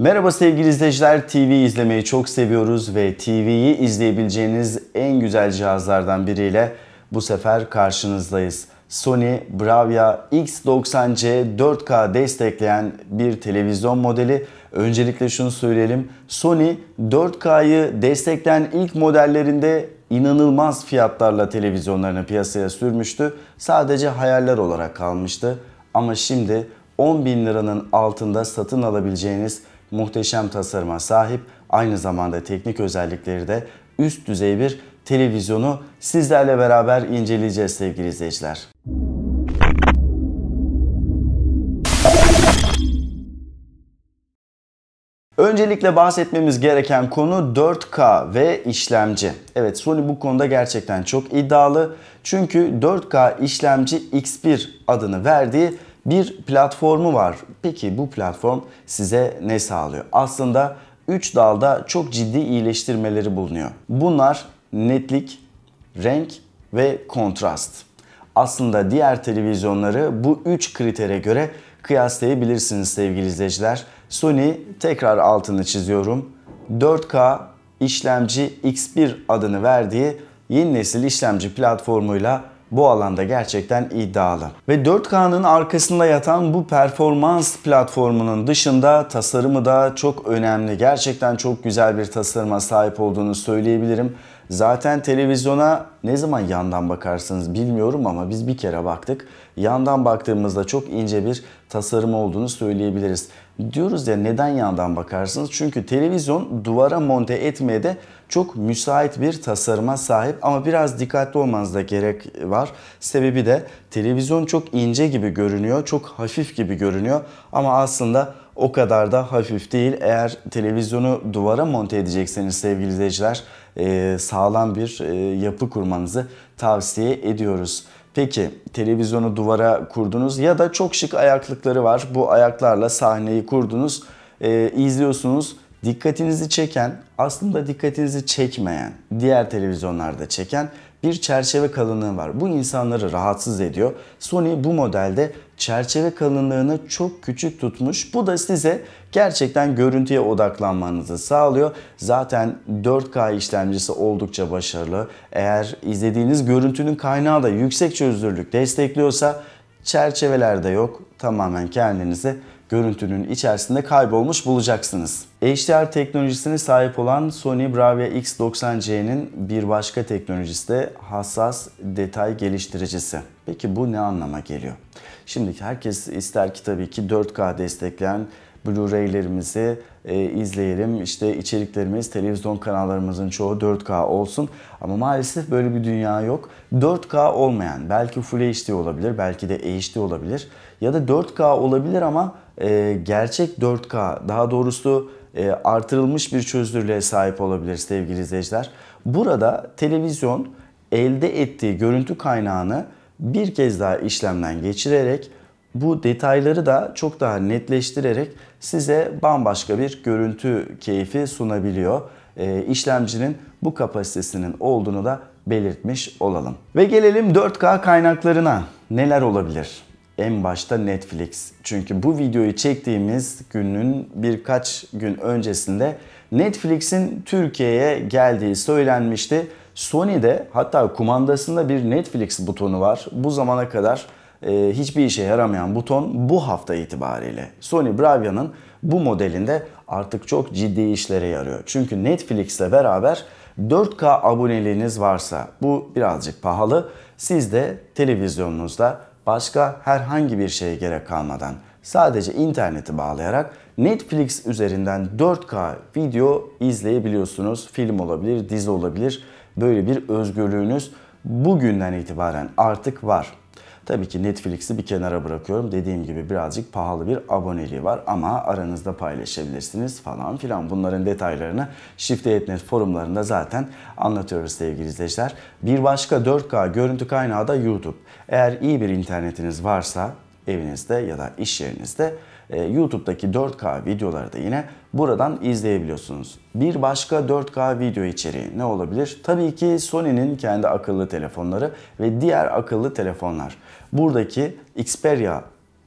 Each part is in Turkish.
Merhaba sevgili izleyiciler. TV izlemeyi çok seviyoruz ve TV'yi izleyebileceğiniz en güzel cihazlardan biriyle bu sefer karşınızdayız. Sony Bravia X90C 4K destekleyen bir televizyon modeli. Öncelikle şunu söyleyelim. Sony 4K'yı destekleyen ilk modellerinde inanılmaz fiyatlarla televizyonlarını piyasaya sürmüştü. Sadece hayaller olarak kalmıştı. Ama şimdi 10 bin liranın altında satın alabileceğiniz muhteşem tasarıma sahip, aynı zamanda teknik özellikleri de üst düzey bir televizyonu sizlerle beraber inceleyeceğiz sevgili izleyiciler. Öncelikle bahsetmemiz gereken konu 4K ve işlemci. Evet Sony bu konuda gerçekten çok iddialı. Çünkü 4K işlemci X1 adını verdiği bir platformu var. Peki bu platform size ne sağlıyor? Aslında 3 dalda çok ciddi iyileştirmeleri bulunuyor. Bunlar netlik, renk ve kontrast. Aslında diğer televizyonları bu 3 kritere göre kıyaslayabilirsiniz sevgili izleyiciler. Sony tekrar altını çiziyorum. 4K işlemci X1 adını verdiği yeni nesil işlemci platformuyla bu alanda gerçekten iddialı. Ve 4K'nın arkasında yatan bu performans platformunun dışında tasarımı da çok önemli. Gerçekten çok güzel bir tasarıma sahip olduğunu söyleyebilirim. Zaten televizyona ne zaman yandan bakarsınız bilmiyorum ama biz bir kere baktık. Yandan baktığımızda çok ince bir tasarım olduğunu söyleyebiliriz. Diyoruz ya neden yandan bakarsınız? Çünkü televizyon duvara monte etmeye de çok müsait bir tasarıma sahip ama biraz dikkatli olmanızda gerek var. Sebebi de televizyon çok ince gibi görünüyor, çok hafif gibi görünüyor ama aslında o kadar da hafif değil. Eğer televizyonu duvara monte edecekseniz sevgili izleyiciler e, sağlam bir e, yapı kurmanızı tavsiye ediyoruz. Peki televizyonu duvara kurdunuz ya da çok şık ayaklıkları var. Bu ayaklarla sahneyi kurdunuz, e, izliyorsunuz. Dikkatinizi çeken, aslında dikkatinizi çekmeyen, diğer televizyonlarda çeken bir çerçeve kalınlığı var. Bu insanları rahatsız ediyor. Sony bu modelde çerçeve kalınlığını çok küçük tutmuş. Bu da size gerçekten görüntüye odaklanmanızı sağlıyor. Zaten 4K işlemcisi oldukça başarılı. Eğer izlediğiniz görüntünün kaynağı da yüksek çözünürlük destekliyorsa çerçeveler de yok. Tamamen kendinizi görüntünün içerisinde kaybolmuş bulacaksınız. HDR teknolojisine sahip olan Sony Bravia X90C'nin bir başka teknolojisi de hassas detay geliştiricisi. Peki bu ne anlama geliyor? Şimdi herkes ister ki tabii ki 4K destekleyen Blu-ray'lerimizi e, izleyelim. İşte içeriklerimiz televizyon kanallarımızın çoğu 4K olsun. Ama maalesef böyle bir dünya yok. 4K olmayan belki Full HD olabilir, belki de HD olabilir. Ya da 4K olabilir ama e, gerçek 4K daha doğrusu e, artırılmış bir çözünürlüğe sahip olabilir sevgili izleyiciler. Burada televizyon elde ettiği görüntü kaynağını bir kez daha işlemden geçirerek bu detayları da çok daha netleştirerek size bambaşka bir görüntü keyfi sunabiliyor. E, işlemcinin bu kapasitesinin olduğunu da belirtmiş olalım. Ve gelelim 4K kaynaklarına. Neler olabilir? En başta Netflix. Çünkü bu videoyu çektiğimiz günün birkaç gün öncesinde Netflix'in Türkiye'ye geldiği söylenmişti. Sony'de hatta kumandasında bir Netflix butonu var. Bu zamana kadar e, hiçbir işe yaramayan buton bu hafta itibariyle Sony Bravia'nın bu modelinde artık çok ciddi işlere yarıyor. Çünkü Netflix'le beraber 4K aboneliğiniz varsa bu birazcık pahalı. Siz de televizyonunuzda başka herhangi bir şeye gerek kalmadan sadece interneti bağlayarak Netflix üzerinden 4K video izleyebiliyorsunuz. Film olabilir, dizi olabilir. Böyle bir özgürlüğünüz bugünden itibaren artık var. Tabii ki Netflix'i bir kenara bırakıyorum. Dediğim gibi birazcık pahalı bir aboneliği var ama aranızda paylaşabilirsiniz falan filan. Bunların detaylarını Shift.net forumlarında zaten anlatıyoruz sevgili izleyiciler. Bir başka 4K görüntü kaynağı da YouTube. Eğer iyi bir internetiniz varsa evinizde ya da iş yerinizde ee, YouTube'daki 4K videoları da yine buradan izleyebiliyorsunuz. Bir başka 4K video içeriği ne olabilir? Tabii ki Sony'nin kendi akıllı telefonları ve diğer akıllı telefonlar. Buradaki Xperia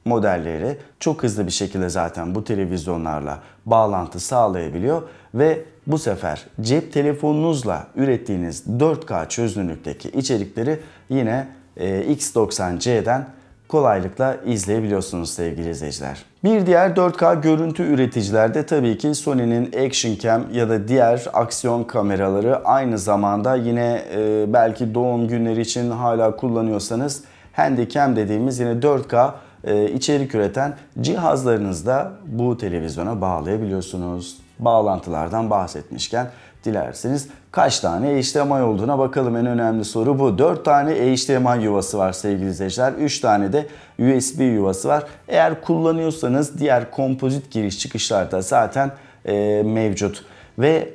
modelleri çok hızlı bir şekilde zaten bu televizyonlarla bağlantı sağlayabiliyor ve bu sefer cep telefonunuzla ürettiğiniz 4K çözünürlükteki içerikleri yine e, X90C'den kolaylıkla izleyebiliyorsunuz sevgili izleyiciler. Bir diğer 4K görüntü üreticilerde tabii ki Sony'nin Action Cam ya da diğer aksiyon kameraları aynı zamanda yine e, belki doğum günleri için hala kullanıyorsanız Handycam dediğimiz yine 4K e, içerik üreten cihazlarınızda bu televizyona bağlayabiliyorsunuz. Bağlantılardan bahsetmişken Dilerseniz kaç tane HDMI olduğuna bakalım en önemli soru bu. 4 tane HDMI yuvası var sevgili izleyiciler. 3 tane de USB yuvası var. Eğer kullanıyorsanız diğer kompozit giriş çıkışlarda zaten e, mevcut. Ve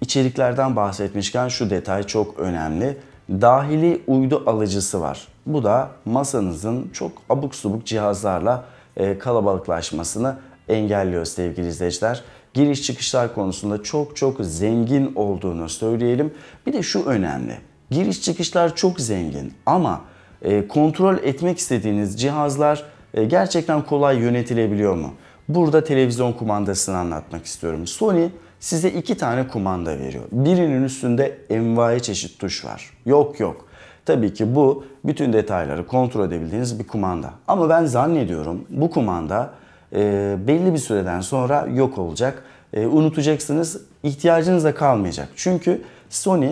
içeriklerden bahsetmişken şu detay çok önemli. Dahili uydu alıcısı var. Bu da masanızın çok abuk subuk cihazlarla e, kalabalıklaşmasını engelliyor sevgili izleyiciler giriş çıkışlar konusunda çok çok zengin olduğunu söyleyelim. Bir de şu önemli. Giriş çıkışlar çok zengin ama e, kontrol etmek istediğiniz cihazlar e, gerçekten kolay yönetilebiliyor mu? Burada televizyon kumandasını anlatmak istiyorum. Sony size iki tane kumanda veriyor. Birinin üstünde envai çeşit tuş var. Yok yok. Tabii ki bu bütün detayları kontrol edebildiğiniz bir kumanda. Ama ben zannediyorum bu kumanda ee, belli bir süreden sonra yok olacak. Ee, unutacaksınız, ihtiyacınız da kalmayacak. Çünkü Sony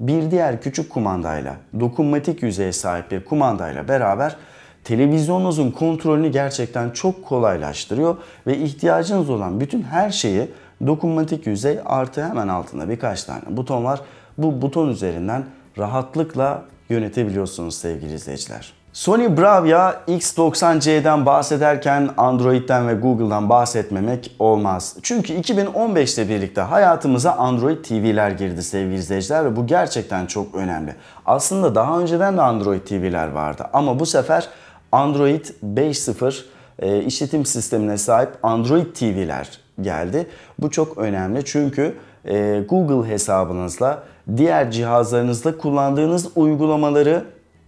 bir diğer küçük kumandayla, dokunmatik yüzeye sahip bir kumandayla beraber televizyonunuzun kontrolünü gerçekten çok kolaylaştırıyor ve ihtiyacınız olan bütün her şeyi dokunmatik yüzey artı hemen altında birkaç tane buton var. Bu buton üzerinden rahatlıkla yönetebiliyorsunuz sevgili izleyiciler. Sony Bravia X90C'den bahsederken Android'den ve Google'dan bahsetmemek olmaz. Çünkü 2015'te birlikte hayatımıza Android TV'ler girdi sevgili izleyiciler ve bu gerçekten çok önemli. Aslında daha önceden de Android TV'ler vardı ama bu sefer Android 5.0 e, işletim sistemine sahip Android TV'ler geldi. Bu çok önemli çünkü e, Google hesabınızla diğer cihazlarınızda kullandığınız uygulamaları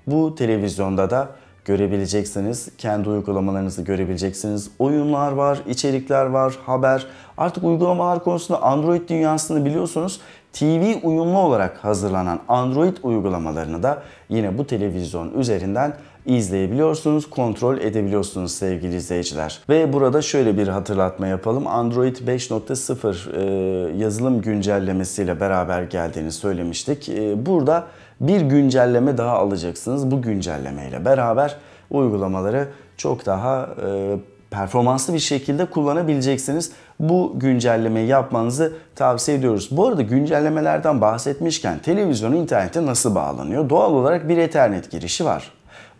bu televizyonda da görebileceksiniz. Kendi uygulamalarınızı görebileceksiniz. Oyunlar var, içerikler var, haber. Artık uygulamalar konusunda Android dünyasını biliyorsunuz. TV uyumlu olarak hazırlanan Android uygulamalarını da yine bu televizyon üzerinden izleyebiliyorsunuz, kontrol edebiliyorsunuz sevgili izleyiciler. Ve burada şöyle bir hatırlatma yapalım. Android 5.0 e, yazılım güncellemesiyle beraber geldiğini söylemiştik. E, burada bir güncelleme daha alacaksınız. Bu güncellemeyle beraber uygulamaları çok daha e, performanslı bir şekilde kullanabileceksiniz. Bu güncellemeyi yapmanızı tavsiye ediyoruz. Bu arada güncellemelerden bahsetmişken televizyonu internete nasıl bağlanıyor? Doğal olarak bir Ethernet girişi var.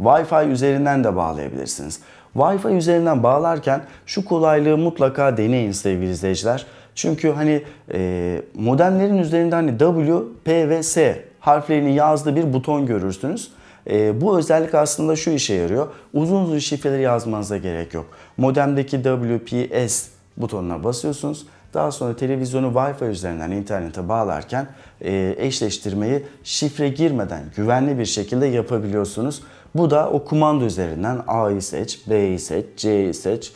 Wi-Fi üzerinden de bağlayabilirsiniz. Wi-Fi üzerinden bağlarken şu kolaylığı mutlaka deneyin sevgili izleyiciler. Çünkü hani e, modemlerin üzerinde hani W, P ve S harflerini yazdığı bir buton görürsünüz. E, bu özellik aslında şu işe yarıyor. Uzun uzun şifreleri yazmanıza gerek yok. Modemdeki WPS butonuna basıyorsunuz. Daha sonra televizyonu Wi-Fi üzerinden internete bağlarken e, eşleştirmeyi şifre girmeden güvenli bir şekilde yapabiliyorsunuz. Bu da o kumanda üzerinden A'yı seç, B'yi seç, C'yi seç,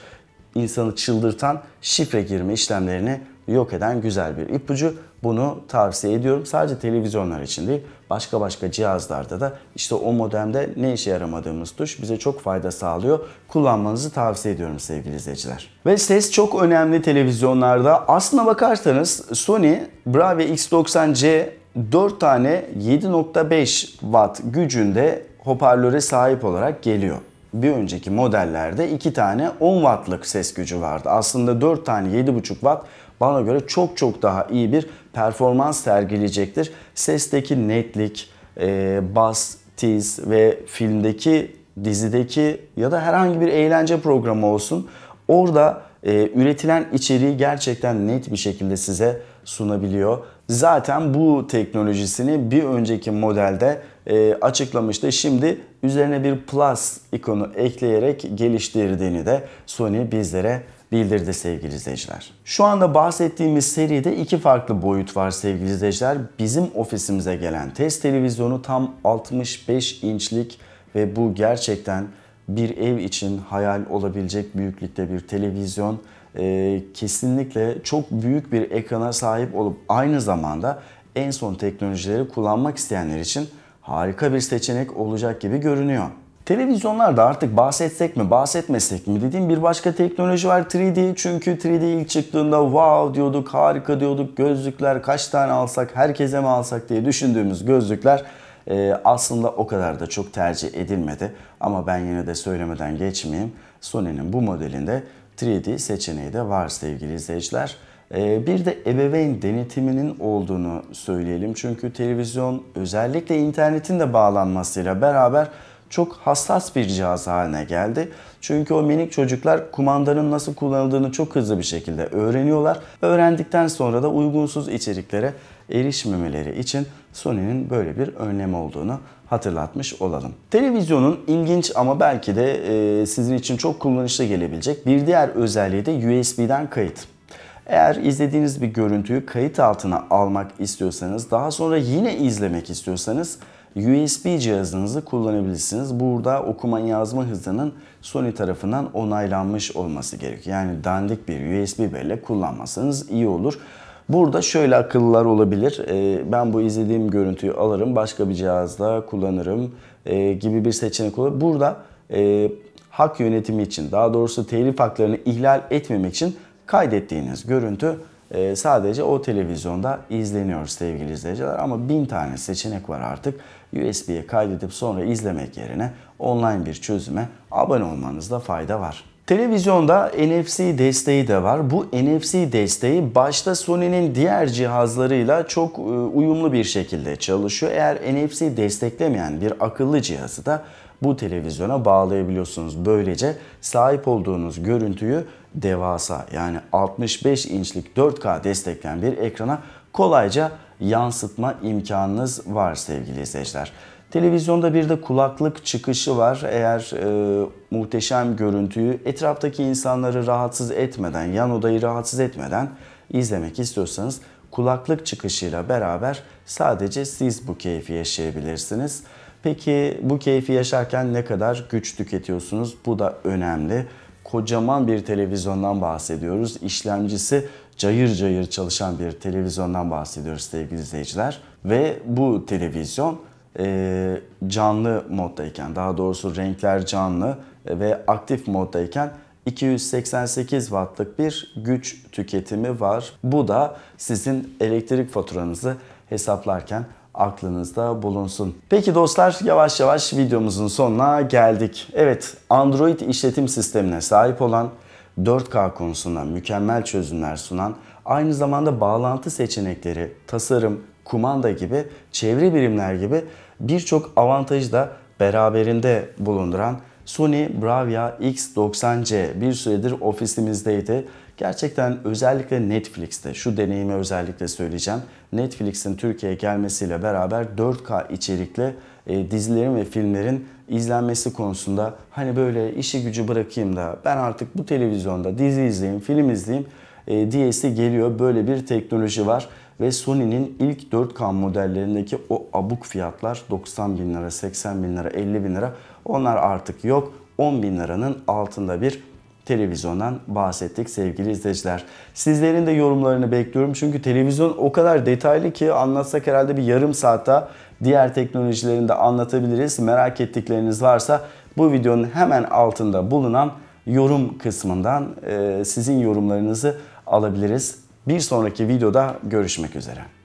insanı çıldırtan şifre girme işlemlerini yok eden güzel bir ipucu. Bunu tavsiye ediyorum. Sadece televizyonlar için değil, başka başka cihazlarda da işte o modemde ne işe yaramadığımız tuş bize çok fayda sağlıyor. Kullanmanızı tavsiye ediyorum sevgili izleyiciler. Ve ses çok önemli televizyonlarda. Aslına bakarsanız Sony Bravia X90C 4 tane 7.5 watt gücünde hoparlöre sahip olarak geliyor bir önceki modellerde 2 tane 10 wattlık ses gücü vardı. Aslında 4 tane 7,5 watt bana göre çok çok daha iyi bir performans sergileyecektir. Sesteki netlik, e, bas, tiz ve filmdeki, dizideki ya da herhangi bir eğlence programı olsun. Orada e, üretilen içeriği gerçekten net bir şekilde size sunabiliyor. Zaten bu teknolojisini bir önceki modelde e, açıklamıştı. Şimdi üzerine bir plus ikonu ekleyerek geliştirdiğini de Sony bizlere değildir de sevgili izleyiciler. Şu anda bahsettiğimiz seride iki farklı boyut var sevgili izleyiciler. Bizim ofisimize gelen test televizyonu tam 65 inçlik ve bu gerçekten bir ev için hayal olabilecek büyüklükte bir televizyon e, kesinlikle çok büyük bir ekrana sahip olup aynı zamanda en son teknolojileri kullanmak isteyenler için harika bir seçenek olacak gibi görünüyor. Televizyonlarda artık bahsetsek mi bahsetmesek mi dediğim bir başka teknoloji var 3D. Çünkü 3D ilk çıktığında wow diyorduk harika diyorduk gözlükler kaç tane alsak herkese mi alsak diye düşündüğümüz gözlükler e, aslında o kadar da çok tercih edilmedi. Ama ben yine de söylemeden geçmeyeyim. Sony'nin bu modelinde 3D seçeneği de var sevgili izleyiciler. E, bir de ebeveyn denetiminin olduğunu söyleyelim. Çünkü televizyon özellikle internetin de bağlanmasıyla beraber çok hassas bir cihaz haline geldi. Çünkü o minik çocuklar kumandanın nasıl kullanıldığını çok hızlı bir şekilde öğreniyorlar. Öğrendikten sonra da uygunsuz içeriklere erişmemeleri için Sony'nin böyle bir önlem olduğunu hatırlatmış olalım. Televizyonun ilginç ama belki de sizin için çok kullanışlı gelebilecek bir diğer özelliği de USB'den kayıt. Eğer izlediğiniz bir görüntüyü kayıt altına almak istiyorsanız, daha sonra yine izlemek istiyorsanız USB cihazınızı kullanabilirsiniz. Burada okuma yazma hızının Sony tarafından onaylanmış olması gerek. Yani dandik bir USB bellek kullanmasanız iyi olur. Burada şöyle akıllar olabilir. Ee, ben bu izlediğim görüntüyü alırım, başka bir cihazda kullanırım ee, gibi bir seçenek olur. Burada ee, hak yönetimi için, daha doğrusu telif haklarını ihlal etmemek için kaydettiğiniz görüntü e, sadece o televizyonda izleniyor sevgili izleyiciler. Ama bin tane seçenek var artık. USB'ye kaydedip sonra izlemek yerine online bir çözüme abone olmanızda fayda var. Televizyonda NFC desteği de var. Bu NFC desteği başta Sony'nin diğer cihazlarıyla çok e, uyumlu bir şekilde çalışıyor. Eğer NFC desteklemeyen bir akıllı cihazı da bu televizyona bağlayabiliyorsunuz. Böylece sahip olduğunuz görüntüyü devasa yani 65 inçlik 4K destekleyen bir ekrana kolayca yansıtma imkanınız var sevgili izleyiciler. Televizyonda bir de kulaklık çıkışı var. Eğer e, muhteşem görüntüyü etraftaki insanları rahatsız etmeden, yan odayı rahatsız etmeden izlemek istiyorsanız kulaklık çıkışıyla beraber sadece siz bu keyfi yaşayabilirsiniz. Peki bu keyfi yaşarken ne kadar güç tüketiyorsunuz? Bu da önemli kocaman bir televizyondan bahsediyoruz. İşlemcisi cayır cayır çalışan bir televizyondan bahsediyoruz sevgili izleyiciler. Ve bu televizyon e, canlı moddayken daha doğrusu renkler canlı ve aktif moddayken 288 wattlık bir güç tüketimi var. Bu da sizin elektrik faturanızı hesaplarken aklınızda bulunsun. Peki dostlar yavaş yavaş videomuzun sonuna geldik. Evet Android işletim sistemine sahip olan 4K konusunda mükemmel çözümler sunan aynı zamanda bağlantı seçenekleri, tasarım, kumanda gibi, çevre birimler gibi birçok avantajı da beraberinde bulunduran Sony Bravia X90C bir süredir ofisimizdeydi. Gerçekten özellikle Netflix'te şu deneyimi özellikle söyleyeceğim. Netflix'in Türkiye'ye gelmesiyle beraber 4K içerikli e, dizilerin ve filmlerin izlenmesi konusunda hani böyle işi gücü bırakayım da ben artık bu televizyonda dizi izleyeyim, film izleyeyim e, diyesi geliyor. Böyle bir teknoloji var ve Sony'nin ilk 4K modellerindeki o abuk fiyatlar 90 bin lira, 80 bin lira, 50 bin lira onlar artık yok. 10 bin liranın altında bir televizyondan bahsettik sevgili izleyiciler. Sizlerin de yorumlarını bekliyorum çünkü televizyon o kadar detaylı ki anlatsak herhalde bir yarım saate diğer teknolojilerini de anlatabiliriz. Merak ettikleriniz varsa bu videonun hemen altında bulunan yorum kısmından e, sizin yorumlarınızı alabiliriz. Bir sonraki videoda görüşmek üzere.